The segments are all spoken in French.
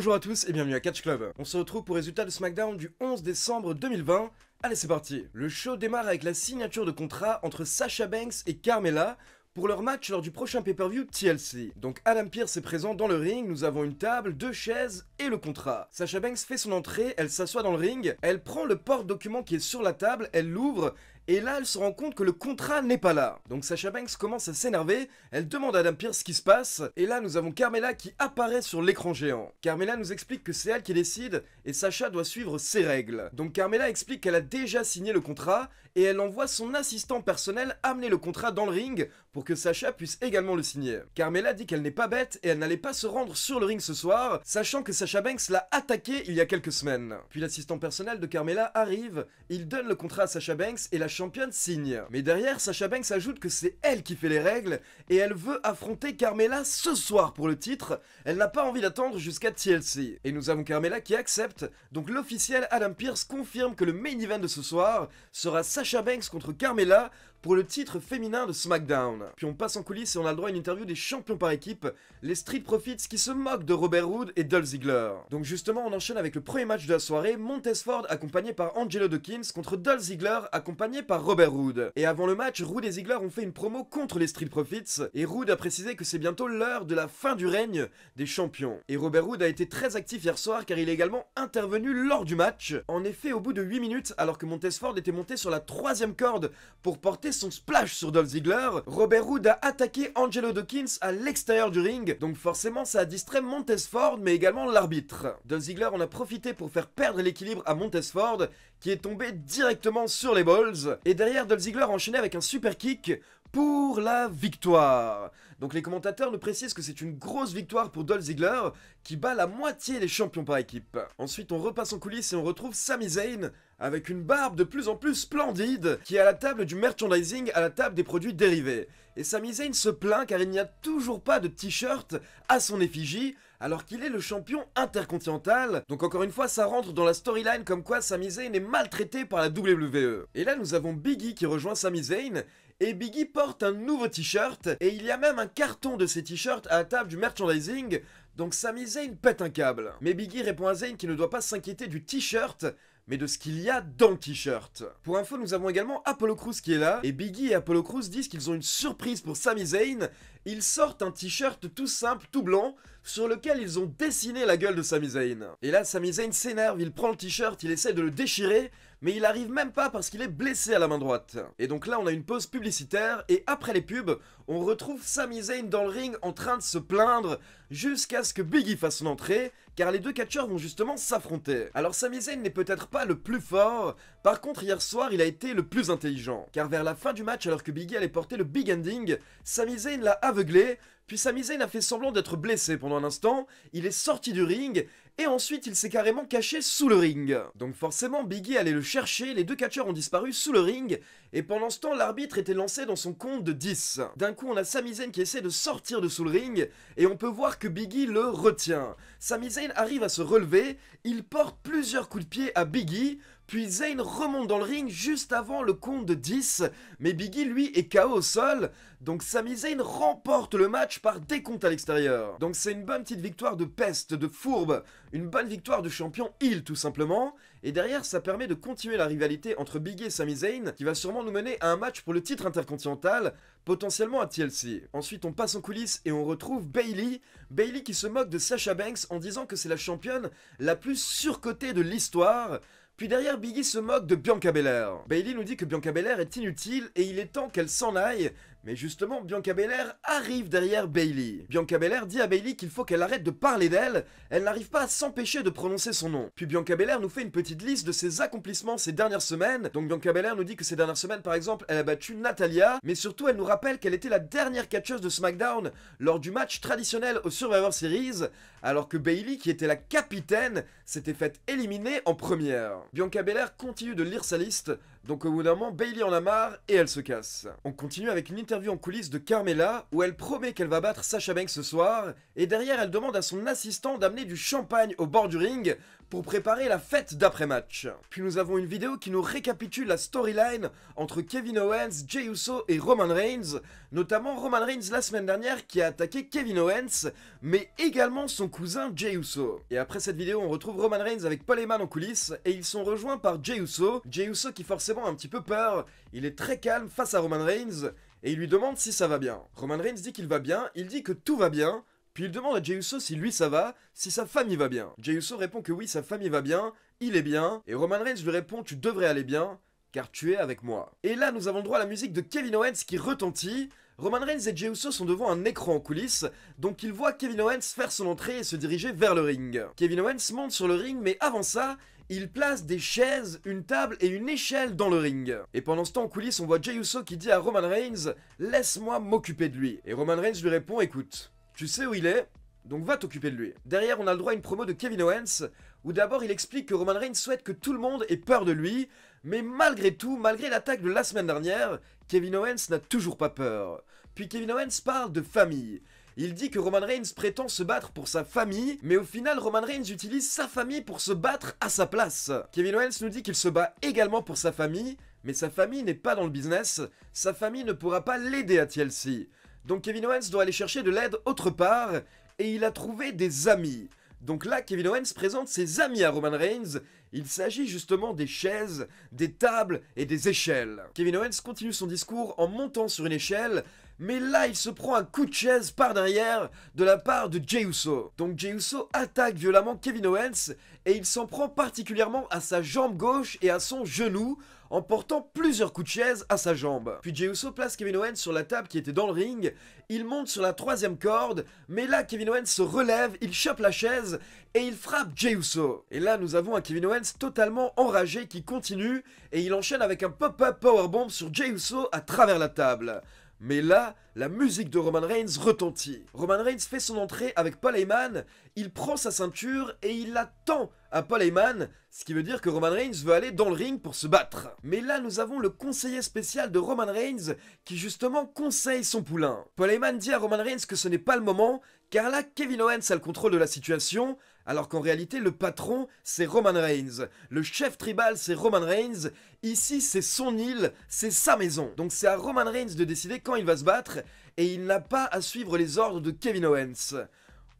Bonjour à tous et bienvenue à Catch Club. On se retrouve pour résultats de SmackDown du 11 décembre 2020. Allez, c'est parti. Le show démarre avec la signature de contrat entre Sasha Banks et Carmella pour leur match lors du prochain pay-per-view TLC. Donc Adam Pierce est présent dans le ring, nous avons une table, deux chaises et le contrat. Sasha Banks fait son entrée, elle s'assoit dans le ring, elle prend le porte-document qui est sur la table, elle l'ouvre et là elle se rend compte que le contrat n'est pas là. Donc Sasha Banks commence à s'énerver, elle demande à Adam Pearce ce qui se passe, et là nous avons Carmela qui apparaît sur l'écran géant. Carmela nous explique que c'est elle qui décide, et Sacha doit suivre ses règles. Donc Carmela explique qu'elle a déjà signé le contrat, et elle envoie son assistant personnel amener le contrat dans le ring pour que Sacha puisse également le signer. Carmela dit qu'elle n'est pas bête et elle n'allait pas se rendre sur le ring ce soir, sachant que Sacha Banks l'a attaqué il y a quelques semaines. Puis l'assistant personnel de Carmela arrive, il donne le contrat à Sacha Banks et la championne signe. Mais derrière, Sacha Banks ajoute que c'est elle qui fait les règles et elle veut affronter Carmela ce soir pour le titre, elle n'a pas envie d'attendre jusqu'à TLC. Et nous avons Carmela qui accepte, donc l'officiel Adam Pierce confirme que le main event de ce soir sera Sacha Banks contre Carmela pour le titre féminin de SmackDown. Puis on passe en coulisses et on a le droit à une interview des champions par équipe, les Street Profits qui se moquent de Robert Roode et Dolph Ziggler. Donc justement, on enchaîne avec le premier match de la soirée, Montez Ford accompagné par Angelo Dawkins contre Dolph Ziggler accompagné par Robert Roode. Et avant le match, Roode et Ziggler ont fait une promo contre les Street Profits et Roode a précisé que c'est bientôt l'heure de la fin du règne des champions. Et Robert Roode a été très actif hier soir car il est également intervenu lors du match. En effet, au bout de 8 minutes, alors que Montez Ford était monté sur la troisième corde pour porter son splash sur Dolph Ziggler, Robert Wood a attaqué Angelo Dawkins à l'extérieur du ring, donc forcément ça a distrait Montesford mais également l'arbitre. Dolph Ziggler en a profité pour faire perdre l'équilibre à Montesford qui est tombé directement sur les balls, et derrière Dolph Ziggler enchaîné avec un super kick pour la victoire. Donc les commentateurs nous précisent que c'est une grosse victoire pour Dolph Ziggler qui bat la moitié des champions par équipe. Ensuite on repasse en coulisses et on retrouve Sami Zayn avec une barbe de plus en plus splendide qui est à la table du merchandising, à la table des produits dérivés. Et Sami Zayn se plaint car il n'y a toujours pas de t-shirt à son effigie alors qu'il est le champion intercontinental. Donc encore une fois, ça rentre dans la storyline comme quoi Sami Zayn est maltraité par la WWE. Et là, nous avons Biggie qui rejoint Sami Zayn et Biggie porte un nouveau t-shirt, et il y a même un carton de ces t-shirts à la table du merchandising, donc Sami Zayn pète un câble. Mais Biggie répond à Zayn qu'il ne doit pas s'inquiéter du t-shirt, mais de ce qu'il y a dans le t-shirt. Pour info, nous avons également Apollo Crews qui est là, et Biggie et Apollo Crews disent qu'ils ont une surprise pour Sami Zayn. Ils sortent un t-shirt tout simple, tout blanc, sur lequel ils ont dessiné la gueule de Sami Zayn. Et là, Sami Zayn s'énerve, il prend le t-shirt, il essaie de le déchirer, mais il arrive même pas parce qu'il est blessé à la main droite. Et donc là, on a une pause publicitaire, et après les pubs, on retrouve Sami Zayn dans le ring en train de se plaindre jusqu'à ce que Biggie fasse son entrée, car les deux catcheurs vont justement s'affronter. Alors Sami Zayn n'est peut-être pas le plus fort, par contre hier soir il a été le plus intelligent, car vers la fin du match alors que Biggie allait porter le big ending, Sami Zayn l'a aveuglé puis Sami Zayn a fait semblant d'être blessé pendant un instant, il est sorti du ring, et ensuite il s'est carrément caché sous le ring. Donc forcément Biggie allait le chercher, les deux catcheurs ont disparu sous le ring, et pendant ce temps l'arbitre était lancé dans son compte de 10. D'un coup on a Sami Zayn qui essaie de sortir de sous le ring, et on peut voir que Biggie le retient. Sami Zayn arrive à se relever, il porte plusieurs coups de pied à Biggie, puis Zayn remonte dans le ring juste avant le compte de 10, mais Biggie lui est KO au sol, donc Sami Zayn remporte le match par décompte à l'extérieur. Donc c'est une bonne petite victoire de peste, de fourbe, une bonne victoire de champion Hill tout simplement, et derrière ça permet de continuer la rivalité entre Biggie et Sami Zayn, qui va sûrement nous mener à un match pour le titre intercontinental, potentiellement à TLC. Ensuite on passe en coulisses et on retrouve Bailey, Bailey qui se moque de Sasha Banks en disant que c'est la championne la plus surcotée de l'histoire, puis derrière, Biggie se moque de Bianca Belair. Bailey nous dit que Bianca Belair est inutile et il est temps qu'elle s'en aille mais justement, Bianca Belair arrive derrière Bailey. Bianca Belair dit à Bailey qu'il faut qu'elle arrête de parler d'elle, elle n'arrive pas à s'empêcher de prononcer son nom. Puis Bianca Belair nous fait une petite liste de ses accomplissements ces dernières semaines. Donc Bianca Belair nous dit que ces dernières semaines, par exemple, elle a battu Natalia, mais surtout elle nous rappelle qu'elle était la dernière catcheuse de SmackDown lors du match traditionnel au Survivor Series, alors que Bailey, qui était la capitaine, s'était faite éliminer en première. Bianca Belair continue de lire sa liste donc au bout d'un moment, Bailey en a marre et elle se casse. On continue avec une interview en coulisses de Carmela où elle promet qu'elle va battre Sacha Banks ce soir et derrière elle demande à son assistant d'amener du champagne au bord du ring pour préparer la fête d'après-match. Puis nous avons une vidéo qui nous récapitule la storyline entre Kevin Owens, Jey Uso et Roman Reigns, notamment Roman Reigns la semaine dernière qui a attaqué Kevin Owens, mais également son cousin Jey Uso. Et après cette vidéo, on retrouve Roman Reigns avec Paul Heyman en coulisses, et ils sont rejoints par Jey Uso. Jey Uso qui forcément a un petit peu peur, il est très calme face à Roman Reigns, et il lui demande si ça va bien. Roman Reigns dit qu'il va bien, il dit que tout va bien, il demande à Uso si lui ça va, si sa famille va bien. Uso répond que oui, sa famille va bien, il est bien, et Roman Reigns lui répond tu devrais aller bien, car tu es avec moi. Et là, nous avons droit à la musique de Kevin Owens qui retentit. Roman Reigns et Jey sont devant un écran en coulisses, donc ils voient Kevin Owens faire son entrée et se diriger vers le ring. Kevin Owens monte sur le ring, mais avant ça, il place des chaises, une table et une échelle dans le ring. Et pendant ce temps, en coulisses, on voit Jey qui dit à Roman Reigns « Laisse-moi m'occuper de lui ». Et Roman Reigns lui répond « Écoute, tu sais où il est, donc va t'occuper de lui. Derrière, on a le droit à une promo de Kevin Owens, où d'abord il explique que Roman Reigns souhaite que tout le monde ait peur de lui, mais malgré tout, malgré l'attaque de la semaine dernière, Kevin Owens n'a toujours pas peur. Puis Kevin Owens parle de famille. Il dit que Roman Reigns prétend se battre pour sa famille, mais au final Roman Reigns utilise sa famille pour se battre à sa place. Kevin Owens nous dit qu'il se bat également pour sa famille, mais sa famille n'est pas dans le business, sa famille ne pourra pas l'aider à TLC. Donc Kevin Owens doit aller chercher de l'aide autre part, et il a trouvé des amis. Donc là, Kevin Owens présente ses amis à Roman Reigns. Il s'agit justement des chaises, des tables et des échelles. Kevin Owens continue son discours en montant sur une échelle, mais là il se prend un coup de chaise par derrière de la part de Jey Uso. Donc Jey Uso attaque violemment Kevin Owens et il s'en prend particulièrement à sa jambe gauche et à son genou en portant plusieurs coups de chaise à sa jambe. Puis Jey Uso place Kevin Owens sur la table qui était dans le ring, il monte sur la troisième corde, mais là Kevin Owens se relève, il chope la chaise et il frappe Jey Uso. Et là nous avons un Kevin Owens totalement enragé qui continue et il enchaîne avec un pop-up powerbomb sur Jey Uso à travers la table. Mais là, la musique de Roman Reigns retentit. Roman Reigns fait son entrée avec Paul Heyman, il prend sa ceinture et il la tend à Paul Heyman, ce qui veut dire que Roman Reigns veut aller dans le ring pour se battre. Mais là, nous avons le conseiller spécial de Roman Reigns qui justement conseille son poulain. Paul Heyman dit à Roman Reigns que ce n'est pas le moment, car là, Kevin Owens a le contrôle de la situation, alors qu'en réalité le patron c'est Roman Reigns, le chef tribal c'est Roman Reigns, ici c'est son île, c'est sa maison. Donc c'est à Roman Reigns de décider quand il va se battre et il n'a pas à suivre les ordres de Kevin Owens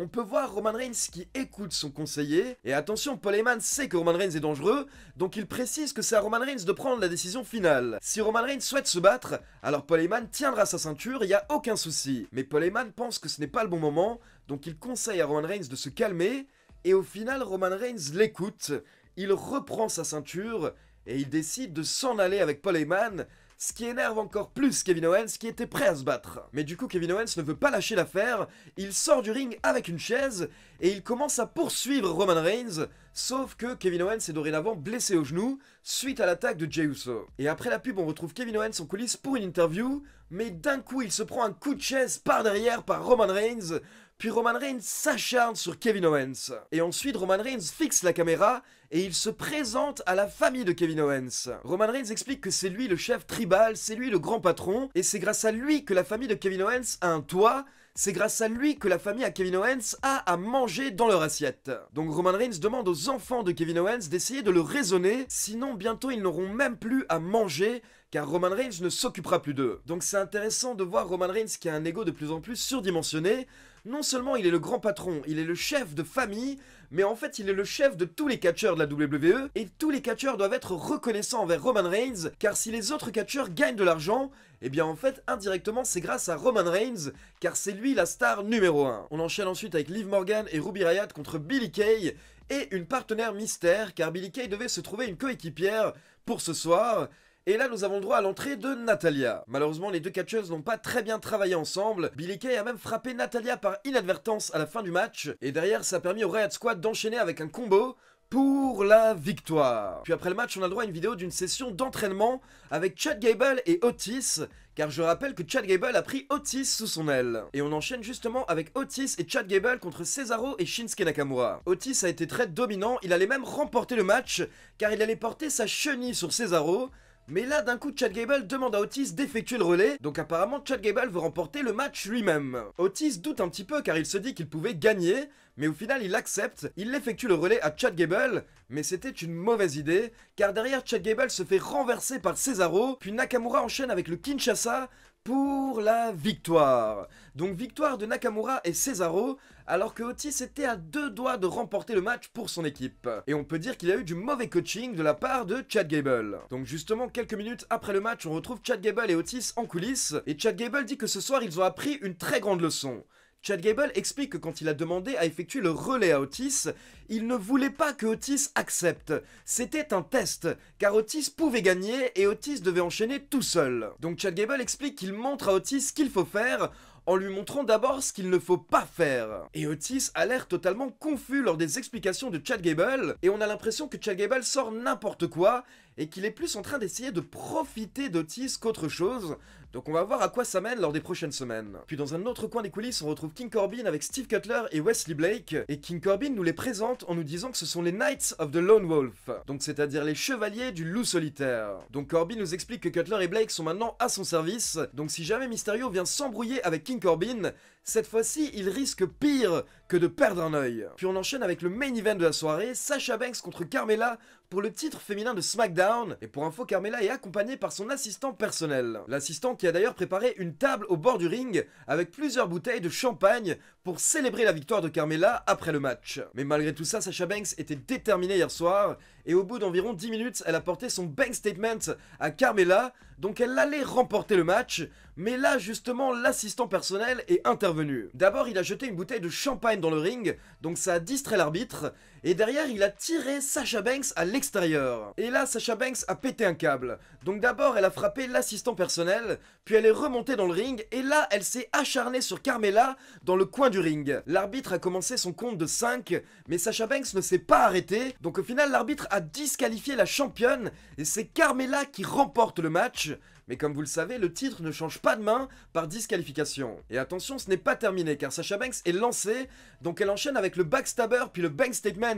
on peut voir Roman Reigns qui écoute son conseiller. Et attention, Paul sait que Roman Reigns est dangereux, donc il précise que c'est à Roman Reigns de prendre la décision finale. Si Roman Reigns souhaite se battre, alors Paul tiendra sa ceinture, il n'y a aucun souci. Mais Paul pense que ce n'est pas le bon moment, donc il conseille à Roman Reigns de se calmer et au final, Roman Reigns l'écoute, il reprend sa ceinture et il décide de s'en aller avec Paul Heyman, ce qui énerve encore plus Kevin Owens qui était prêt à se battre. Mais du coup, Kevin Owens ne veut pas lâcher l'affaire, il sort du ring avec une chaise et il commence à poursuivre Roman Reigns, sauf que Kevin Owens est dorénavant blessé au genou suite à l'attaque de Jey Uso. Et après la pub, on retrouve Kevin Owens en coulisses pour une interview, mais d'un coup, il se prend un coup de chaise par derrière par Roman Reigns, puis Roman Reigns s'acharne sur Kevin Owens. Et ensuite, Roman Reigns fixe la caméra et il se présente à la famille de Kevin Owens. Roman Reigns explique que c'est lui le chef tribal, c'est lui le grand patron, et c'est grâce à lui que la famille de Kevin Owens a un toit, c'est grâce à lui que la famille à Kevin Owens a à manger dans leur assiette. Donc Roman Reigns demande aux enfants de Kevin Owens d'essayer de le raisonner, sinon bientôt ils n'auront même plus à manger, car Roman Reigns ne s'occupera plus d'eux. Donc c'est intéressant de voir Roman Reigns qui a un ego de plus en plus surdimensionné, non seulement il est le grand patron, il est le chef de famille, mais en fait il est le chef de tous les catcheurs de la WWE, et tous les catcheurs doivent être reconnaissants envers Roman Reigns, car si les autres catcheurs gagnent de l'argent, eh bien en fait indirectement c'est grâce à Roman Reigns, car c'est lui la star numéro 1. On enchaîne ensuite avec Liv Morgan et Ruby Riot contre Billy Kay, et une partenaire mystère, car Billy Kay devait se trouver une coéquipière pour ce soir, et là, nous avons le droit à l'entrée de Natalia. Malheureusement, les deux catcheuses n'ont pas très bien travaillé ensemble. Billy Kay a même frappé Natalia par inadvertance à la fin du match. Et derrière, ça a permis au Riot Squad d'enchaîner avec un combo pour la victoire. Puis après le match, on a le droit à une vidéo d'une session d'entraînement avec Chad Gable et Otis, car je rappelle que Chad Gable a pris Otis sous son aile. Et on enchaîne justement avec Otis et Chad Gable contre Cesaro et Shinsuke Nakamura. Otis a été très dominant, il allait même remporter le match, car il allait porter sa chenille sur Cesaro, mais là, d'un coup, Chad Gable demande à Otis d'effectuer le relais, donc apparemment Chad Gable veut remporter le match lui-même. Otis doute un petit peu car il se dit qu'il pouvait gagner, mais au final il accepte, il effectue le relais à Chad Gable, mais c'était une mauvaise idée, car derrière Chad Gable se fait renverser par Cesaro, puis Nakamura enchaîne avec le Kinshasa, pour la victoire. Donc victoire de Nakamura et Cesaro, alors que Otis était à deux doigts de remporter le match pour son équipe. Et on peut dire qu'il a eu du mauvais coaching de la part de Chad Gable. Donc justement, quelques minutes après le match, on retrouve Chad Gable et Otis en coulisses, et Chad Gable dit que ce soir ils ont appris une très grande leçon. Chad Gable explique que quand il a demandé à effectuer le relais à Otis, il ne voulait pas que Otis accepte. C'était un test, car Otis pouvait gagner et Otis devait enchaîner tout seul. Donc Chad Gable explique qu'il montre à Otis ce qu'il faut faire en lui montrant d'abord ce qu'il ne faut pas faire. Et Otis a l'air totalement confus lors des explications de Chad Gable, et on a l'impression que Chad Gable sort n'importe quoi et qu'il est plus en train d'essayer de profiter d'Otis qu'autre chose, donc on va voir à quoi ça mène lors des prochaines semaines. Puis dans un autre coin des coulisses, on retrouve King Corbin avec Steve Cutler et Wesley Blake, et King Corbin nous les présente en nous disant que ce sont les Knights of the Lone Wolf, donc c'est-à-dire les chevaliers du loup solitaire. Donc Corbin nous explique que Cutler et Blake sont maintenant à son service, donc si jamais Mysterio vient s'embrouiller avec King Corbin, cette fois-ci il risque pire que de perdre un œil. Puis on enchaîne avec le main event de la soirée, Sasha Banks contre Carmella pour le titre féminin de SmackDown. Et pour info, Carmella est accompagnée par son assistant personnel. L'assistant qui a d'ailleurs préparé une table au bord du ring avec plusieurs bouteilles de champagne pour célébrer la victoire de Carmella après le match. Mais malgré tout ça, Sasha Banks était déterminée hier soir et au bout d'environ 10 minutes, elle a porté son bank statement à Carmela, donc elle allait remporter le match, mais là justement l'assistant personnel est intervenu. D'abord il a jeté une bouteille de champagne dans le ring, donc ça a distrait l'arbitre, et derrière il a tiré Sasha Banks à l'extérieur. Et là Sasha Banks a pété un câble, donc d'abord elle a frappé l'assistant personnel, puis elle est remontée dans le ring, et là elle s'est acharnée sur Carmela dans le coin du ring. L'arbitre a commencé son compte de 5, mais Sasha Banks ne s'est pas arrêtée, donc au final l'arbitre a disqualifier la championne et c'est Carmela qui remporte le match. Mais comme vous le savez, le titre ne change pas de main par disqualification. Et attention, ce n'est pas terminé car Sasha Banks est lancée, donc elle enchaîne avec le backstabber puis le bank statement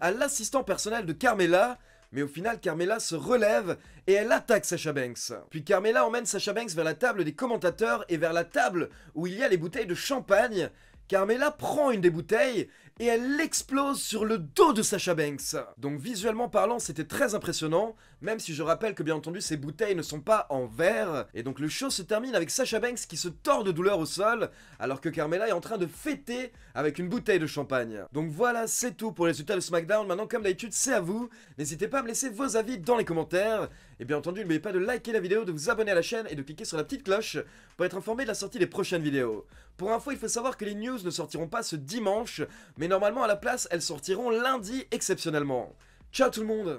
à l'assistant personnel de Carmela. Mais au final, Carmela se relève et elle attaque Sasha Banks. Puis Carmela emmène Sasha Banks vers la table des commentateurs et vers la table où il y a les bouteilles de champagne. Carmela prend une des bouteilles et elle explose sur le dos de Sasha Banks. Donc visuellement parlant, c'était très impressionnant, même si je rappelle que bien entendu ces bouteilles ne sont pas en verre. Et donc le show se termine avec Sasha Banks qui se tord de douleur au sol, alors que Carmela est en train de fêter avec une bouteille de champagne. Donc voilà, c'est tout pour les résultats de SmackDown. Maintenant, comme d'habitude, c'est à vous. N'hésitez pas à me laisser vos avis dans les commentaires. Et bien entendu, n'oubliez pas de liker la vidéo, de vous abonner à la chaîne et de cliquer sur la petite cloche pour être informé de la sortie des prochaines vidéos. Pour info, il faut savoir que les news ne sortiront pas ce dimanche, mais normalement à la place, elles sortiront lundi exceptionnellement. Ciao tout le monde